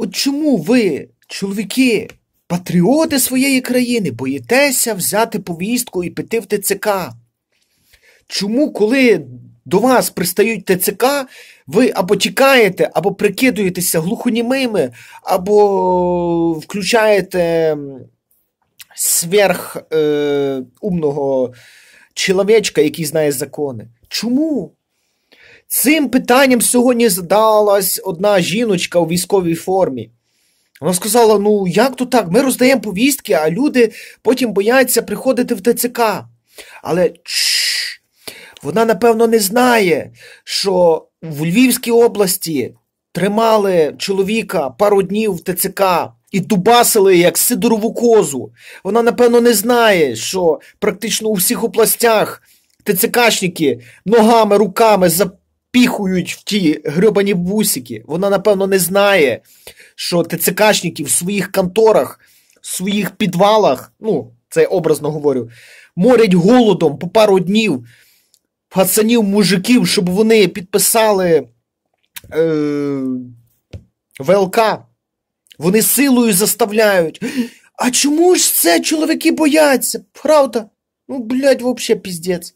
От чому ви, чоловіки, патріоти своєї країни, боїтеся взяти повістку і піти в ТЦК? Чому, коли до вас пристають ТЦК, ви або тікаєте, або прикидуєтеся глухонімими, або включаєте сверх е, умного чоловічка, який знає закони? Чому? Цим питанням сьогодні задалась одна жіночка у військовій формі. Вона сказала: ну як то так? Ми роздаємо повістки, а люди потім бояться приходити в ТЦК. Але чш, вона, напевно, не знає, що в Львівській області тримали чоловіка пару днів в ТЦК і дубасили як сидорову козу. Вона, напевно, не знає, що практично у всіх областях ТЦКшники ногами, руками за. Піхують в ті грьобані бусики. Вона, напевно, не знає, що ТЦКшники в своїх конторах, в своїх підвалах, ну, це я образно говорю, морять голодом по пару днів пацанів, мужиків, щоб вони підписали е, ВЛК. Вони силою заставляють. А чому ж це чоловіки бояться? Правда? Ну, блядь, взагалі піздець.